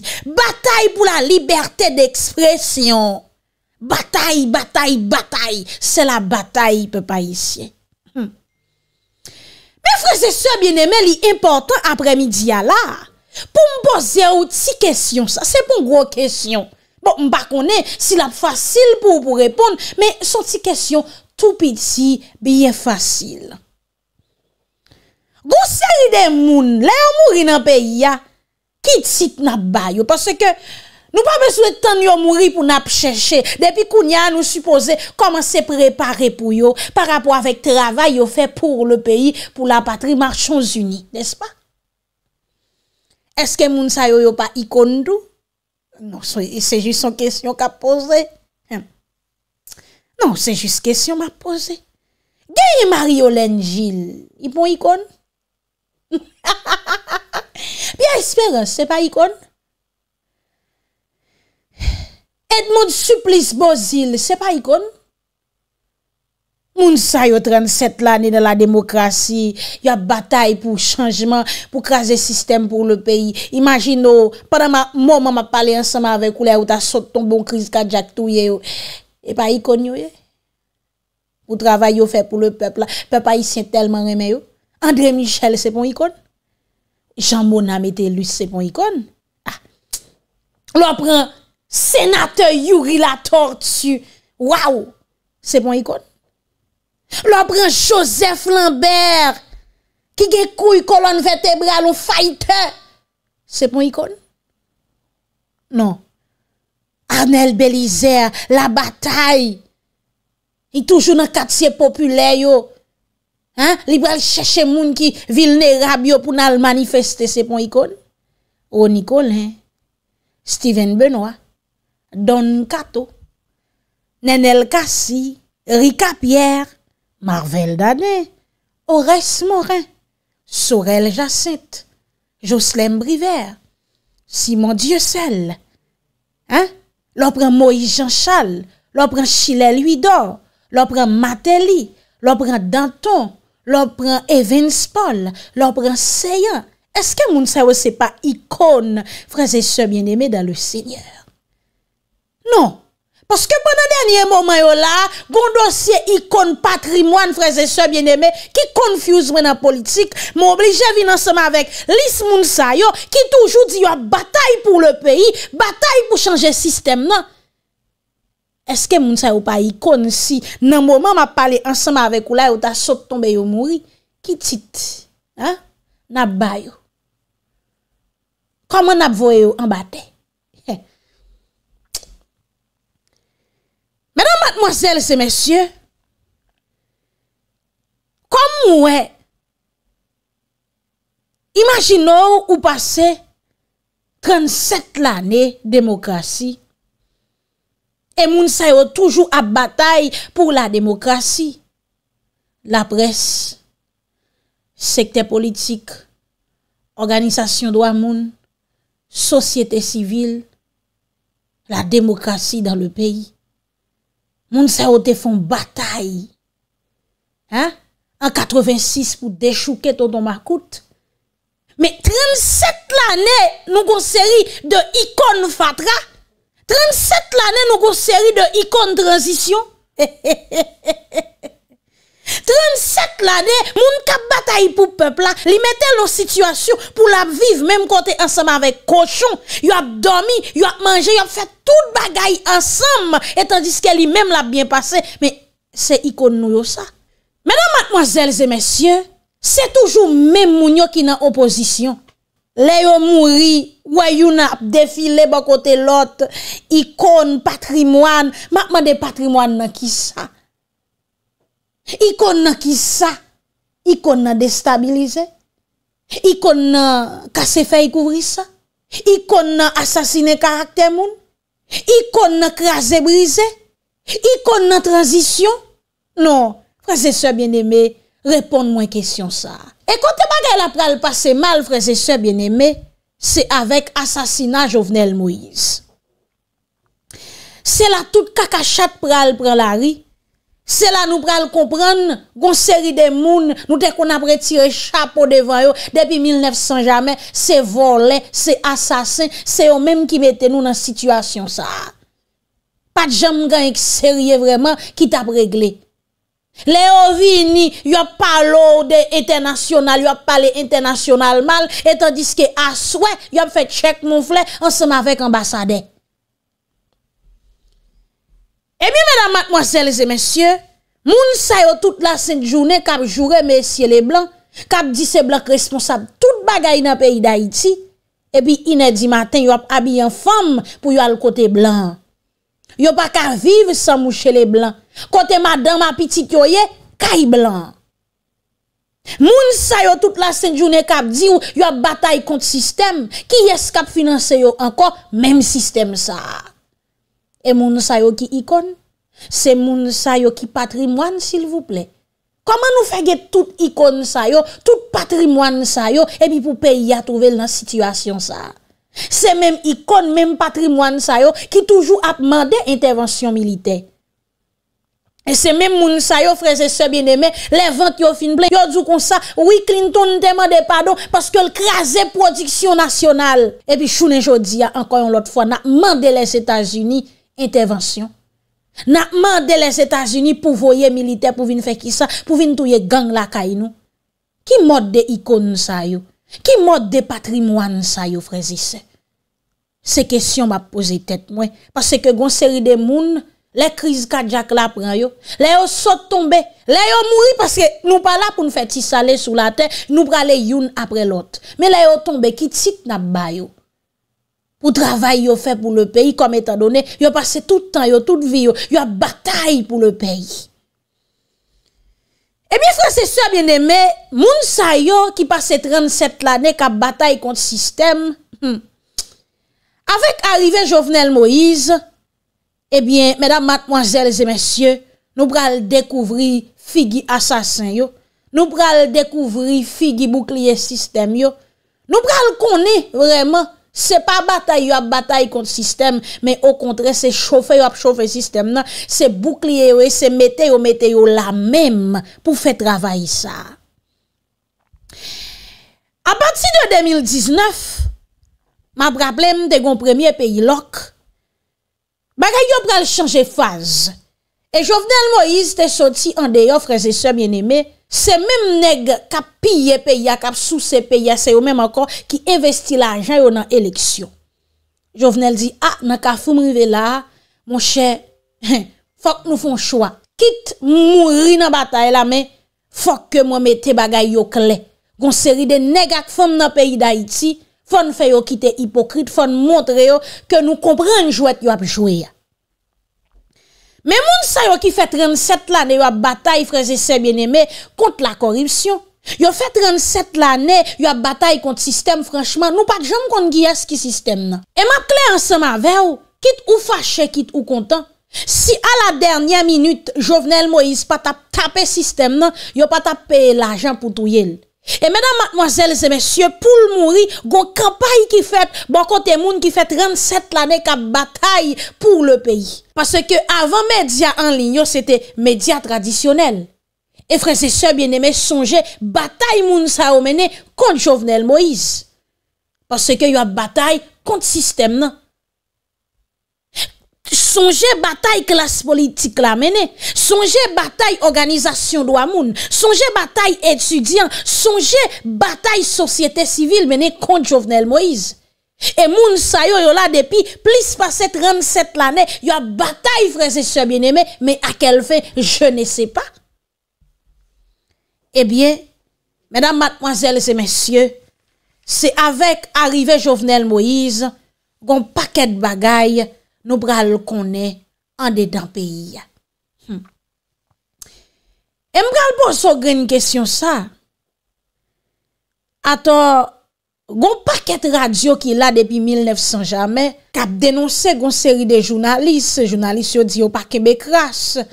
Batay pou la liberte d'ekspresyon Batay, batay, batay Se la batay pe pa isye Me fwese se bieneme li importan apre mi diya la Pou mboze ou ti kesyon sa Se pou mgro kesyon Mba kone si la fasil pou mbo repon Me son ti kesyon tou piti biye fasil Gou seri de moun le ou mouri nan peyi ya Kit sit nap bayo. Parce que nous pas besoin de temps de mourir pour nous chercher. Depuis qu'on a nous supposé comment se préparer pour yo par rapport avec travail fait pour le pays, pour la patrie marchons unis, n'est-ce pas? Est-ce que moun sa yo pas icône Non, c'est juste une question qu'a posée. Hein? Non, c'est juste une question m'a posée. Gaye Marie-Hélène Gilles, il bon icône? ya esperans, se pa yi kon? Edmod suplis bozil, se pa yi kon? Moun sa yo 37 lani na la demokrasi, ya batay pou chanjman, pou kras de sistem pou le peyi. Imagino, para ma mou mou mou pa pali ansama ave koule, ou ta sot ton bon kriz ka djak tou ye yo, e pa yi kon yo ye? Ou travay yo fe pou le pep la, pep a yi sien telman reme yo. André Michel se pon yi kon? Jean-Mona Médelus, sepon ikon? Ah, lopren Senateur Yuri Latortu, waw, sepon ikon? Lopren Joseph Lambert, kige kouy kolon vetebral ou fayte, sepon ikon? Non, Arnel Belizer, la bataille, yi toujou nan katsye popule yo, Li pral chèche moun ki vilne rabyo pou nan lmanifeste se pon ikon? O Nikolè, Steven Benoit, Don Kato, Nenèl Kassi, Rika Pierre, Marvelle Danè, Ores Morin, Sorel Jacette, Jocelyne Briver, Simon Dieussel, Lopren Moïse Jean Chal, Lopren Chilèl Huidor, Lopren Mateli, Lopren Danton, lor pren Evans Paul, lor pren Sayan, eske moun sayo se pa ikon fraze se bien eme dan le sinyer? Non, paske pwanda danyen mouman yo la, goun dosye ikon patrimoine fraze se bien eme, ki konfuse mwen nan politik, moun oblije vinansman avèk lis moun sayo, ki toujou di yo batay pou le peyi, batay pou chanje sistem nan. Eske moun sa ou pa ikon si nan mouman ma pale ansama avek ou la ou ta sot tombe yo moui, ki tit, ha, nabay yo? Koman nabvo yo anbate? Mèdan matmozèl se mèsyè, kom mouè, imagino ou pase 37 l'anè demokrasi, E moun sa yo toujou ap batay pou la demokrasi. La pres, sekte politik, organizasyon do a moun, sosyete sivil, la demokrasi dan le peyi. Moun sa yo te fon batay. Ha? An 86 pou dechouke ton don makout. Me 37 l'anè, nou kon seri de ikon nou fatra. 37 l'anè nou gò seri de ikon transisyon. 37 l'anè, moun kap batay pou pepla, li metè lò situasyon pou la viv, mèm kontè ansèm avèk kochon, yò ap domi, yò ap manje, yò ap fè tout bagay ansèm, etan diske li mèm la bien passe, mèm se ikon nou yò sa. Mèdèm matmoazèl zè mèsyen, se toujou mèm mounyo ki nan oposisyon. Le yo mouri, wayoun ap défilé ba kote lot, ikon, patrimoine, Ma de patrimoine nan ki sa. Icône nan ki sa, Icône nan destabilize, ikon nan kase fey kouvri sa, ikon nan asasine caractère moun, Icône nan krasé brise, ikon nan transition? Non, frase bien aimé, réponds-moi question ça. E kote bagay la pral pase mal, freze se, bien eme, se avek asasina Jovenel Moise. Se la tout kakachat pral pral ari, se la nou pral kompran, goun seri de moun, nou te kon apre tire chapo devan yo, depi 1900 jamen, se vole, se asasin, se yo menm ki mette nou nan situasyon sa. Pat jam gen yon seriye vreman ki tap regle. Leo vini, yop pale ou de internasyonal, yop pale internasyonal mal, etan diske aswe, yop fe tchek moun fle, an seman vek ambasade. E mi, mèdam matmozèles et mèsyè, moun sayo tout la sènte jounè kap jure mèsyè lè blan, kap disè blan responsab tout bagay nan peyi d'Aiti, epi inè di matin yop abi yon fèm pou yon al kote blan. Yop ak aviv san mouchè lè blan. Kote madan ma pitik yo ye, kay blan. Moun sayo tout la senjoune kap di ou yo batay kont sistem, ki yes kap finanse yo anko, menm sistem sa. E moun sayo ki ikon, se moun sayo ki patrimwan sil vouple. Koman nou fege tout ikon sayo, tout patrimwan sayo, ebi pou peyi a trovel nan situasyon sa. Se menm ikon, menm patrimwan sayo, ki toujou ap mande intervensyon militey. E se men moun sa yo freze se bineme, levante yo finble, yo djou kon sa, oui Clinton te mande pado, paske l kreaze prodiksyon nasyonal. E pi chounen jodi ya, anko yon lot fwa, na mande les Etats-Unis, intervensyon. Na mande les Etats-Unis, pou voye milite, pou vin fekisa, pou vin touye gang la kay nou. Ki mod de ikon sa yo? Ki mod de patrimwan sa yo freze se? Se kesyon ba pose tet mwen, pase ke gwan seri de moun, les crises cardiaques là prend yo les yo sont tomber les yo mouri parce que nous pas là pour nous faire tissaler sous la terre nous praler une après l'autre mais les yo tomber qui tit n'a ba yo pour travail yo fait pour le pays comme étant donné ont passé tout temps yo toute vie yo a bataille pour le pays Et eh bien, frères c'est ça bien-aimés, Les sa yo qui passé 37 l'année qui bataille contre le système, hmm. avec arrivé Jovenel Moïse, Ebyen, mèdam matmwazèl zè mèsyè, nou pral dekouvri figi asasin yo, nou pral dekouvri figi boukliye sistem yo, nou pral konè vreman, se pa batay yo ap batay kont sistem, mè o kontre se chowfe yo ap chowfe sistem nan, se boukliye yo e se metè yo metè yo la mèm pou fè travay sa. A pati de 2019, mèm pral blèm de gon premye peyi lok, Bagay yo pral chanje faz. E Jovenel Moïse te soti an deyo, fran se soye mwen eme, se mèm neg kap pye peya, kap sou se peya, se yo mèm ankon, ki investi la anjan yo nan eleksyon. Jovenel di, a, ah, nan ka foun mrivela, mon chè, fok nou foun choua, kit moun mou ri nan batay la men, fok ke mwen mette bagay yo kle. Gon seri de neg ak foun nan peyi da iti, Fon fè yo ki te hipokrit, fon montre yo ke nou kompreng jouet yo apjouye. Me moun sa yo ki fè 37 lane yo apbata yi freze se bieneme kont la koripsyon. Yo fè 37 lane yo apbata yi kont sistem, franchman, nou pat jom kont giyes ki sistem nan. E maple an seman veyo, kit ou fache, kit ou kontan. Si a la dernyan minute Jovenel Moïse pa tap tape sistem nan, yo pa tape l'ajan pou touye lè. E menan matmoazel zemesye pou l mouri gwo kapay ki fet bon kote moun ki fet ren set l ane ka batay pou l peyi. Pase ke avan medya an linyo sete medya tradisyonel. E freze se bieneme sonje batay moun sa omenen kont jovenel Moïse. Pase ke yo batay kont sistem nan. Sonje batay klas politik la mene, sonje batay organizasyon do amoun, sonje batay etudyan, sonje batay sosyete sivil mene kont Jovenel Moïse. E moun sayo yo la depi, plis pa 37 lane, yo batay freze se mene, me ak el fe, je ne se pa. E eh bien, menam matmoazel se mensyen, se avek arive Jovenel Moïse, gon paket bagay, moun, Nou pral konè an de dan peyi. E m hmm. pral bon so gre n kesyon sa. Ato, goun paket radyo ki la depi 1900 jamè, kap denonse goun seri de jounalist, jounalist yo diyo pa kebek rase.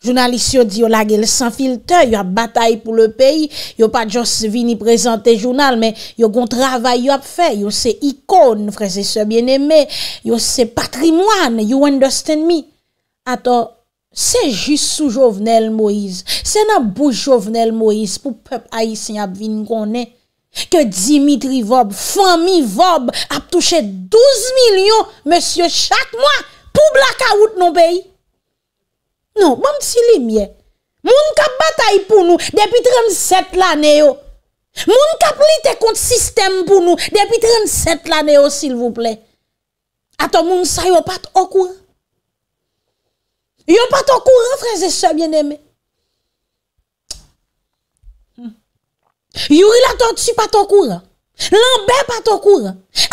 Jounalist yo di yo lag el san filte, yo ap batay pou le peyi, yo pa jons vini prezante jounal, men yo gon travay yo ap fe, yo se ikon, freze se bieneme, yo se patrimoine, you understand me? Aton, se jisou jovenel Moïse, se nan bou jovenel Moïse pou pep ayis yon ap vini konen, ke Dimitri Vob, Femi Vob ap touche 12 milyon monsye chak mwa pou blaka out non peyi. Non, bon moun kap batay pou nou depi 37 lanè yo. Moun kap li te kont sistem pou nou depi 37 lanè yo sil vouple. Ato moun sayo pat okur. Yo pat okur an fraze se bien eme. Yori la torci pat okur. Lanbe pat okur.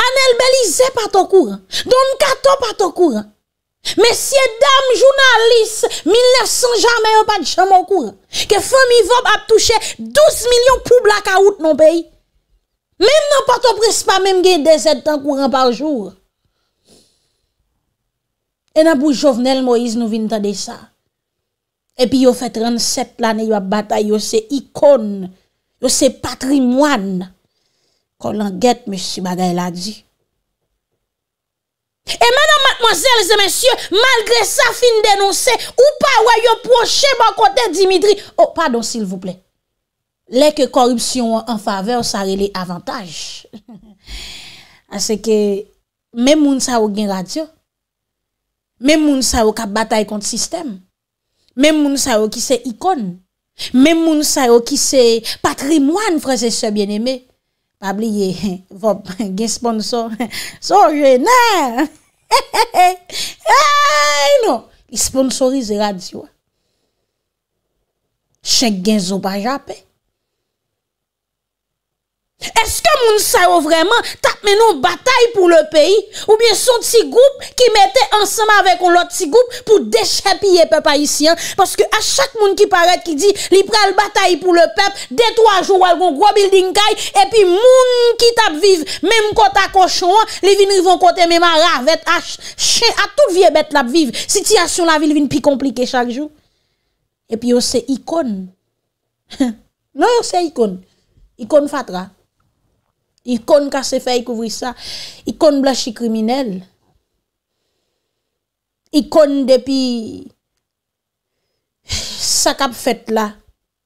Anel belize pat okur. Don kato pat okur. Mesye dame jounalise, 1900 jamè yon pa di chan moun kour. Ke fè mi vop ap touche 12 milyon poublak aout non pey. Mèm nan pato prespa mèm ge de zèd tan kouran par jour. E nan pou jovnel Moïse nou vin tade sa. E pi yo fè 37 lane yo ap batay yo se ikon, yo se patrimouan. Konan get me si bagay la di. Et madame, mademoiselles et messieurs, malgré sa fin dénoncé, ou pas, ouais, proche, mon côté Dimitri. Oh, pardon, s'il vous plaît. Les que corruption en faveur, ça les avantage. Parce que, même moun sa ou gen radio, même moun sa ou bataille contre système, même moun sa ou qui c'est icône, même moun sa qui c'est patrimoine, frères et sœurs bien aimé. Pabliye, vop, gen sponsor. So, jenè! He, he, he! He, no! I sponsorize radio. Chek gen zopajapè. Eske moun sa yo vreman tap menon batay pou le peyi? Ou bien son ti goup ki mette ansama vek on lot ti goup pou dechepi ye pepa isi? Paske a chak moun ki paret ki di li prel batay pou le pep, dey 3 jou al kon gro building kay, epi moun ki tap viv, menm kota koshon, li vin rivon kote menman ravet, a tout vie bet lap viv, sitiyasyon la vil vin pi komplike chak jou. Epi yo se ikon. Non yo se ikon. Ikon fatra. Ikon ka se fè yi kouvri sa, ikon blashi kriminel, ikon depi sa kap fèt la.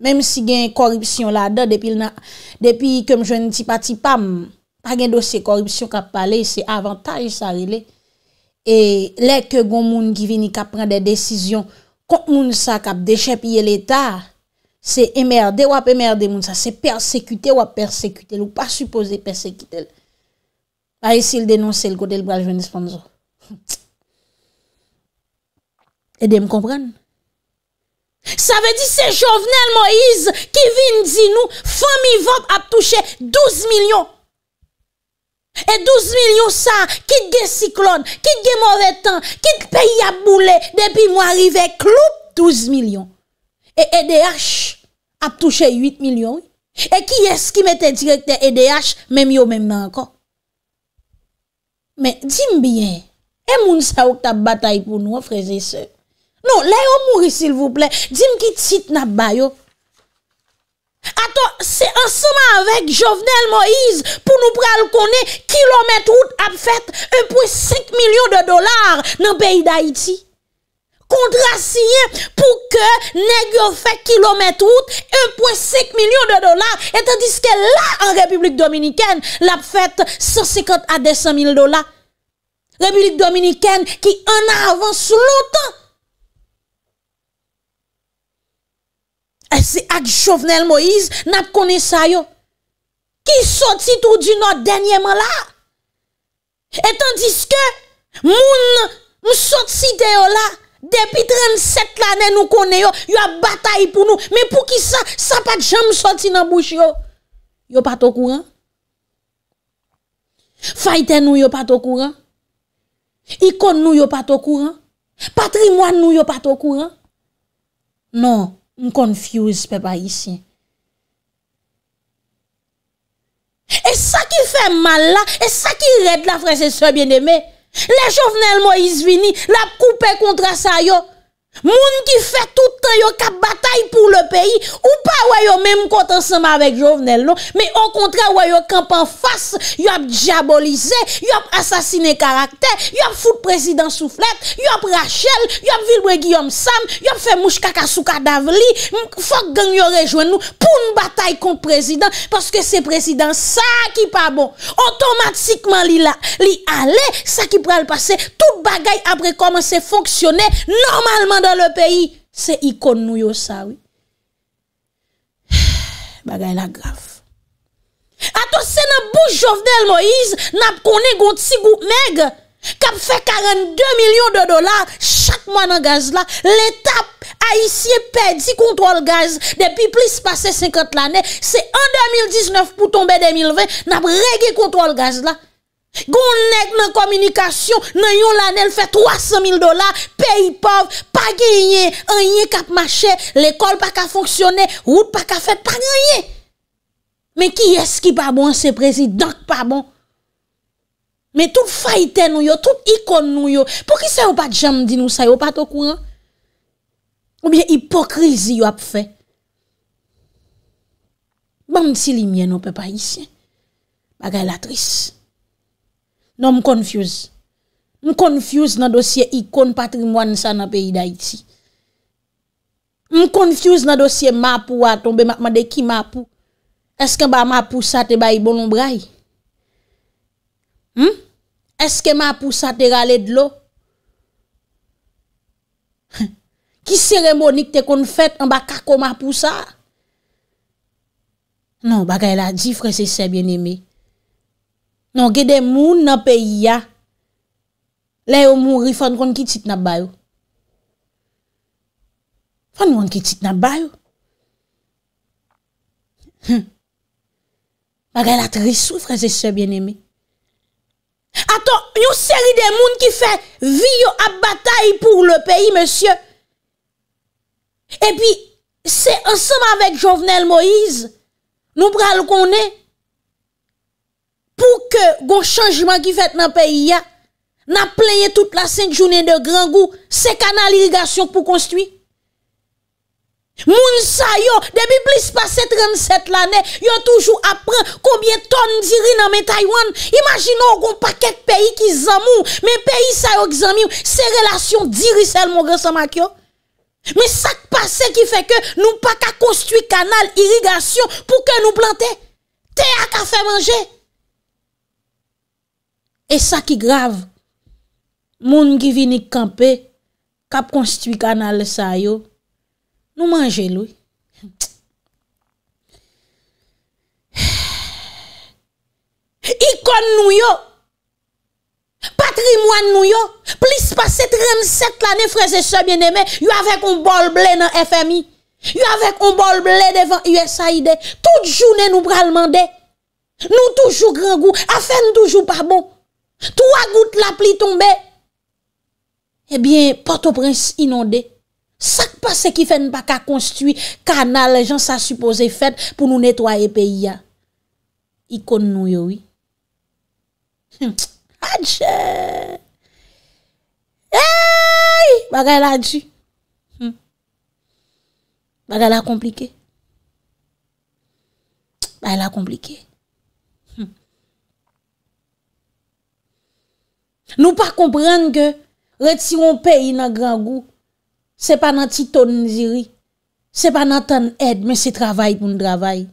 Mem si gen korupsyon la da, depi kem jwen tipa tipam, pa gen dosye korupsyon kap pale, se avantaj sa rile. E lè ke goun moun ki vini kap pran de desisyon, kok moun sa kap deche pye l'Etat? c'est émerder ou émerder moun ça c'est persécuter ou persécuter ou pas supposé persécuter pas ici le dénoncer le côté le bras jeune sponsor et de me comprendre ça veut dire c'est Jovenel Moïse qui vient dire nous famille Vop a touché 12 millions et 12 millions ça, quitte des cyclone, quitte des mauvais temps, quitte pays à bouler, depuis moi arrivé, clou 12 millions. E EDH ap touche 8 milyon. E ki yes ki mette direkte EDH, mèm yo mèm nan kon. Mè, di m biyen, e moun sa ouk ta batay pou nou a freze se. Non, lè yo mouri sil vouple, di m ki tit nan bayo. Aton, se ansama avèk Jovenel Moïse pou nou pral konè, kilometrout ap fèt 1.5 milyon de dolar nan peyi d'Haïti. kontra siye pou ke negyo fe kilometrout, 1.5 milyon de dolar, etan diske la an Republik Dominiken, lap fet 150 a 200 mil dolar. Republik Dominiken ki an avans loutan. E se ak Chauvenel Moïse nap konen sayo, ki soti tou di nou denyeman la, etan diske moun msoti deyo la, Depuis 37 l'année, nous connaissons, il y a bataille pour nous. Mais pour qui ça, ça pas de jambe sorti dans la bouche. Yo pas au courant. Fighter nous, yo pas au courant. Icône nous, yo pas au courant. Patrimoine nous, yo pas au courant. Non, je confuse, papa ici. Et ça qui fait mal là, et ça qui raide la frère et bien aimé Le choufnel Moïse Vini la pou pe kontra sa yo Moun qui fait tout le temps yo cap bataille pour le pays ou pas yo même compte ensemble avec Jovenel non mais au contraire yo camp en face yo a diabolisé yo a assassiné caractère yo a fout président soufflette yo a Rachel yo a Guillaume Sam yo a fait mouche kaka sous cadavre li faut gang yo rejoindre nous pour une bataille contre président parce que c'est président ça qui pas bon automatiquement li là li allait ça qui le passer tout bagaille après commencer fonctionner normalement Le peyi se ikon nou yo sa Bagay la graf Atos se nan bouche Jovdel Moïse nap konen Gonti gout meg Kap fe 42 milyon de dola Chakmanan gaz la L'etap a isye pedi kontrol gaz Depi plis pase 50 lane Se en 2019 pou tombe 2020 Nap rege kontrol gaz la Goun nek nan komunikasyon, nan yon lanel fè 300.000 dola, peyi pov, pa geye, anye kap mache, l'ekol pa ka fonksyone, wout pa ka fè, pa geye. Men ki eski pa bon se prezi, dok pa bon. Men tout fayite nou yo, tout ikon nou yo, pou ki se yo pat jam di nou se yo pat okouan? Ou bien hipokrizi yo ap fè? Ban si li mwen nou pe pa isye, bagay latrisse. Non m konfuse. M konfuse nan dosye ikon patrimwan sa nan peyi da iti. M konfuse nan dosye mapou a tombe. Ma de ki mapou? Eske mba mapou sa te bayi bon lombray? Hmm? Eske mapou sa te rale dlo? Ki seremonik te konfet mba kako mapou sa? Non bagay la, jifre se se bien eme. Non ke de moun nan peyi ya Le yo moun rifan kon ki tit nan bayou Fan kon ki tit nan bayou Mga la tri sou fraze se bien emi Aton, yo seri de moun ki fe Viyo a batay pou le peyi, monsye E pi, se ansama vek Jovenel Moise Nou pral konen pou ke goun chanjman ki fet nan peyi ya, nan pleye tout la senk jounen de gran gou, se kanal irrigasyon pou konstwi. Moun sa yo, debi plis pase 37 lane, yo toujou apren, koubyen ton diri nan men Taywan, imagino goun pa ket peyi ki zanmou, men peyi sa yo gizanmou, se relasyon diri sel moun gansan mak yo. Men sak pase ki feke, nou pa ka konstwi kanal irrigasyon, pou ke nou plante, te a ka fe manje. E sa ki grav, moun ki vinik kampe, kap konstuit kanal sa yo, nou manje lou. Ikon nou yo, patrimoine nou yo, plis pa set ren set lane freze se bieneme, yo avek un bol ble nan FMI, yo avek un bol ble devan USAID, tout jounen nou pralman de, nou toujou grego, afen toujou pa bon. Tou a gout la pli tombe. Ebyen, eh Port-au-Prince inonde. Sak pa se ki fen pa ka konstiwi. Kana le jans sa supose fet pou nou netwaye peyi ya. Ikon nou yo wi. Adje. Eyyy. Bagay la di. Bagay la komplike. Bagay la komplike. Nou pa komprende ke retiron peyi nan gran gou. Se pa nan titon niziri. Se pa nan tan ed men se travay pou nou travay.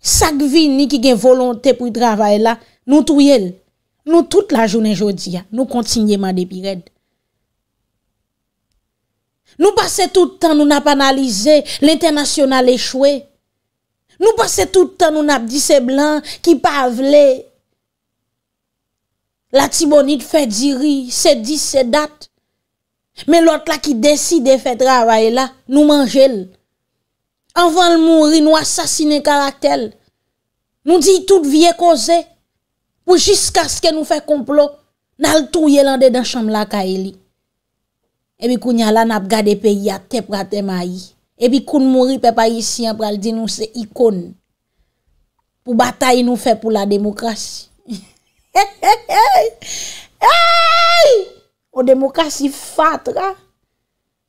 Sak vi ni ki gen volante pou travay la, nou touyel. Nou tout la jounen jodi ya, nou kontinye man depi red. Nou pase tout tan nou nap analize, l'internasyonal echwe. Nou pase tout tan nou nap dise blan ki pa avleye. La tibonit fè di ri, se di, se dat. Men lot la ki desi de fè drava e la, nou manjel. Anvan l mouri, nou asasine karak tel. Nou di tout vie koze. Pou jiska skè nou fè komplot, nan l tou ye lande dan chanm la ka e li. Ebi kou nyalan ap gade peyi a teprate mayi. Ebi kou nmouri pepa yisi anpral di nou se ikon. Pou batay nou fè pou la demokrasi. He he he! Ou demokrasi fatra.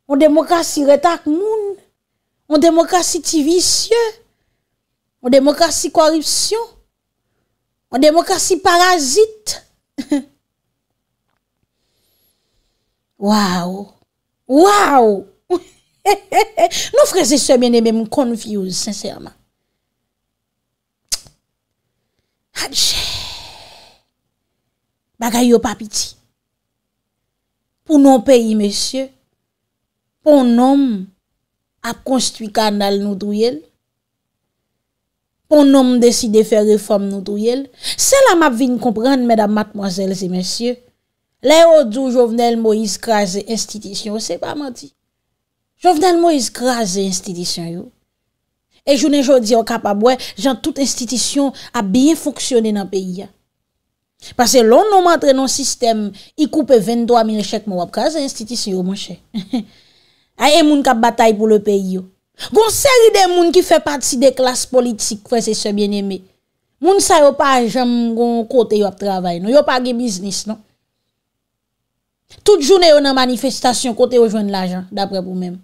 Ou demokrasi retak moun. Ou demokrasi ti visye. Ou demokrasi koripsyon. Ou demokrasi parazit. Waw. Waw. Nou freze semen e mè m konfiyouz, sensèrman. Hadjè. Bagay yo papiti. Ou nou peyi, monsye, pon nom ap konstwi kanal nou drouyel, pon nom deside fè reform nou drouyel. Se la ma vin kompren, mèdam matmoazèl zè monsye, lè yo djou Jovenel Moïse krasè institisyon, se pa ma di. Jovenel Moïse krasè institisyon yo, e jounen joun di yo kapabwe, joun tout institisyon ap biye foksyonè nan peyi ya. Pase loun nou matre nou sistem, i koupe 22000 chèk mou ap kaze, an stiti si yo mwen chè. Aye moun kap batay pou le peyi yo. Gon seri de moun ki fè pati de klas politik, fè se sè bien eme. Moun sa yo pa ajan moun gon kote yo ap travay, no. Yo pa ge biznis, no. Tout jounè yo nan manifestasyon kote yo jwen l'ajan, d'apre pou mèm.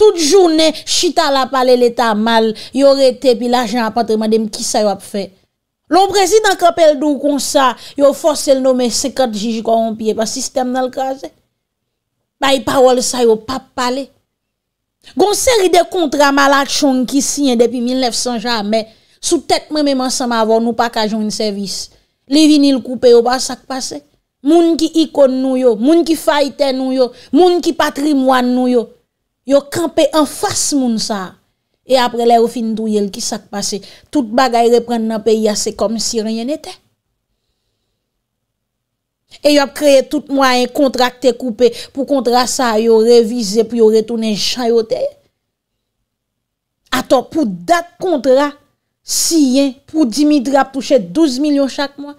Tout jounè, chita la pale l'eta mal, yo rete pi l'ajan apatre madem ki sa yo ap fè. Loun prezident kapel dou kon sa, yo force l nomen sekat jijiko an piye pa sistem nan l ka se. Bayi pa wol sa yo pap pale. Gon seri de kontra malak chon ki sinye depi 1900 jan, me sou tet mwen mwen san ma avon nou pa kajon yon servis. Li vinil koupe yo ba sak pase. Moun ki ikon nou yo, moun ki fayte nou yo, moun ki patrimwan nou yo. Yo kampe enfas moun sa. E apre lè ou fin dou yèl ki sak pase, tout bagay repren nan peyi asè kom si rè yè netè. E yop kreye tout mwa yè kontrakte koupè pou kontra sa yò revize pou yò retounen chan yote. Atò, pou dat kontra, si yè, pou di mi drap touche 12 milyon chak mwa,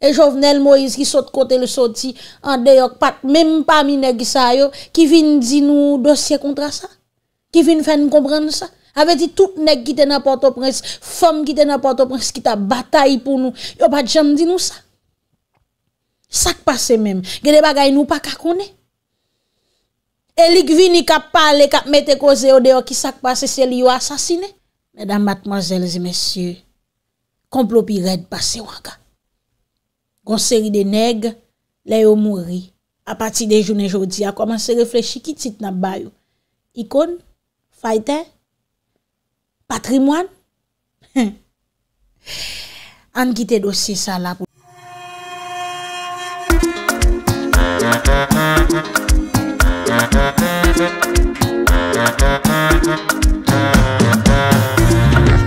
e jovnel Moïse ki sot kote le soti, an deyok pat, mèm pa mi negi sa yò, ki vin di nou dosye kontra sa, ki vin fè nou komprende sa, Aveti tout neg gite nan porto prens, fom gite nan porto prens ki ta batay pou nou, yo pat jam di nou sa. Sak pase menm, gede bagay nou pa kakounen. Elik vini kap pale, kap mete koze yo deyo ki sak pase, se li yo asasine. Medan matmazelze, mesye, komplopi red pase waka. Gonseri de neg, le yo mouri. A pati de jounen jodi, a komanse reflechi ki tit nan bayou. Ikon, fayten. patrimoine. On quitte dossier ça là pour.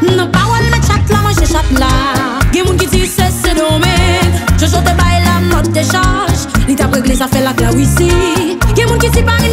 Non, parole, mais chat là, moi je chat là. Gen moun ki di se se domen Je jote bay la not de charge. Li tap regle sa fe la klawisi Gen moun ki si parin